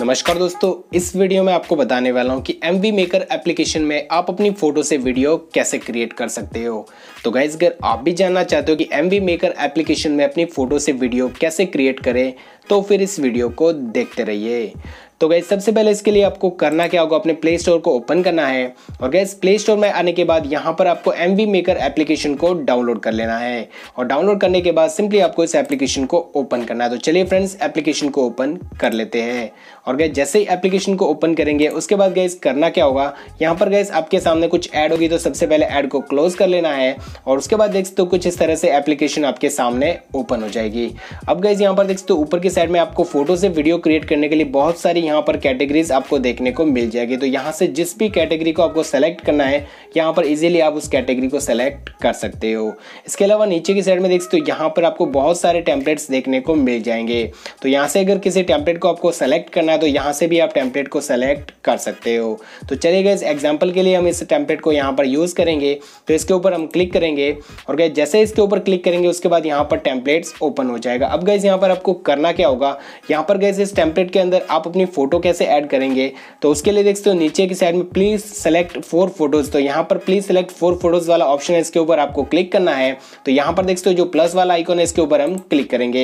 नमस्कार दोस्तों इस वीडियो में आपको बताने वाला हूँ कि एम वी मेकर एप्लीकेशन में आप अपनी फ़ोटो से वीडियो कैसे क्रिएट कर सकते हो तो गाइज अगर आप भी जानना चाहते हो कि एम वी मेकर एप्लीकेशन में अपनी फ़ोटो से वीडियो कैसे क्रिएट करें तो फिर इस वीडियो को देखते रहिए तो गैस सबसे पहले इसके लिए आपको करना क्या होगा अपने प्ले स्टोर को ओपन करना है और गैस प्ले स्टोर में आने के बाद यहाँ पर आपको एम वी मेकर एप्लीकेशन को डाउनलोड कर लेना है और डाउनलोड करने के बाद सिंपली आपको इस एप्लीकेशन को ओपन करना है तो चलिए फ्रेंड्स एप्लीकेशन को ओपन कर लेते हैं और गैस जैसे ही एप्लीकेशन को ओपन करेंगे उसके बाद गैस करना क्या होगा यहाँ पर गैस आपके सामने कुछ ऐड होगी तो सबसे पहले ऐड को क्लोज कर लेना है और उसके बाद देख सकते हो कुछ इस तरह से एप्लीकेशन आपके सामने ओपन हो जाएगी अब गैस यहाँ पर देख सकते हो ऊपर की साइड में आपको फोटो से वीडियो क्रिएट करने के लिए बहुत सारी यहाँ पर कैटेगरीज आपको देखने को मिल जाएगी तो यहाँ से जिस भी कैटेगरी को आपको सेलेक्ट करना है यहाँ पर इजीली आप उस कैटेगरी को सेलेक्ट कर सकते हो इसके अलावा नीचे की साइड में देखते तो यहाँ पर आपको बहुत सारे टैंपलेट्स देखने को मिल जाएंगे तो यहाँ से अगर किसी टैंपलेट को आपको सेलेक्ट करना है तो यहाँ से भी आप टैंपलेट को सेलेक्ट कर सकते हो तो चलिए गए एग्जाम्पल के लिए हम इस टैंपलेट को यहाँ पर यूज़ करेंगे तो इसके ऊपर हम क्लिक करेंगे और गए जैसे इसके ऊपर क्लिक करेंगे उसके बाद यहाँ पर टैंपलेट्स ओपन हो जाएगा अब गए यहाँ पर आपको करना क्या होगा यहाँ पर गए इस टैंपलेट के अंदर आप अपनी फोटो कैसे ऐड करेंगे तो उसके लिए देखते हो नीचे की साइड में प्लीज़ सेलेक्ट फोर फोटोज़ तो यहाँ पर प्लीज़ सेलेक्ट फोर फोटोज़ वाला ऑप्शन है इसके ऊपर आपको क्लिक करना है तो यहाँ पर देखते हो जो प्लस वाला आइकॉन है इसके ऊपर हम क्लिक करेंगे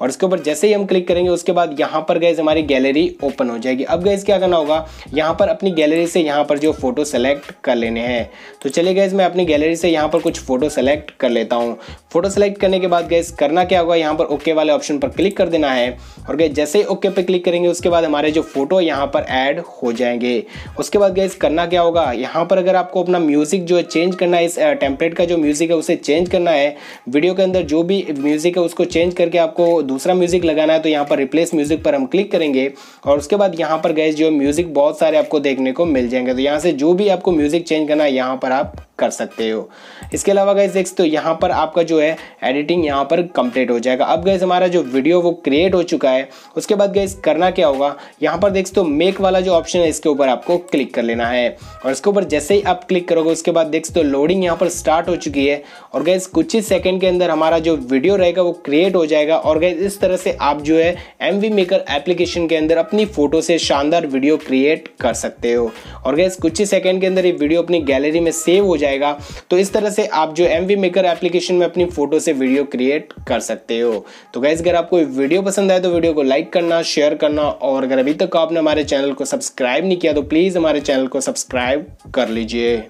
और इसके ऊपर जैसे ही हम क्लिक करेंगे उसके बाद यहाँ पर गए हमारी गैलरी ओपन हो जाएगी अब गए क्या करना होगा यहाँ पर अपनी गैलरी से यहाँ पर जो फोटो सेलेक्ट कर लेने हैं तो चलिए गए मैं अपनी गैलरी से यहाँ पर कुछ फोटो सेलेक्ट कर लेता हूँ फोटो सेलेक्ट करने के बाद गए करना क्या होगा यहाँ पर ओके वाले ऑप्शन पर क्लिक कर देना है और गए जैसे ही ओके पर क्लिक करेंगे उसके बाद हमारे जो फोटो यहाँ पर ऐड हो जाएंगे उसके बाद गैस करना क्या होगा यहाँ पर अगर आपको अपना म्यूजिक जो है चेंज करना है इस टेम्पलेट का जो म्यूजिक है उसे चेंज करना है वीडियो के अंदर जो भी म्यूजिक है उसको चेंज करके आपको दूसरा म्यूजिक लगाना है तो यहाँ पर रिप्लेस म्यूजिक पर हम क्लिक करेंगे और उसके बाद यहाँ पर गैस जो म्यूजिक बहुत सारे आपको देखने को मिल जाएंगे तो यहाँ से जो भी आपको म्यूजिक चेंज करना है यहाँ पर आप कर सकते हो इसके अलावा गैस देख सकते हो यहाँ पर आपका जो है एडिटिंग यहाँ पर कंप्लीट हो जाएगा अब गैस हमारा जो वीडियो वो क्रिएट हो चुका है उसके बाद गैस करना क्या होगा यहाँ पर देख सकते हो मेक वाला जो ऑप्शन है इसके ऊपर आपको क्लिक कर लेना है और इसके ऊपर जैसे ही आप क्लिक करोगे उसके बाद देख सकते हो लोडिंग यहाँ पर स्टार्ट हो चुकी है और गैस कुछ ही सेकेंड के अंदर हमारा जो वीडियो रहेगा वो क्रिएट हो जाएगा और गैस इस तरह से आप जो है एम मेकर एप्लीकेशन के अंदर अपनी फ़ोटो से शानदार वीडियो क्रिएट कर सकते हो और गैस कुछ ही सेकेंड के अंदर ये वीडियो अपनी गैलरी में सेव हो जाए जाएगा तो इस तरह से आप जो एम वी मेकर एप्लीकेशन में अपनी फोटो से वीडियो क्रिएट कर सकते हो तो गाइज अगर आपको वीडियो पसंद आए तो वीडियो को लाइक करना शेयर करना और अगर अभी तक आपने हमारे चैनल को सब्सक्राइब नहीं किया तो प्लीज़ हमारे चैनल को सब्सक्राइब कर लीजिए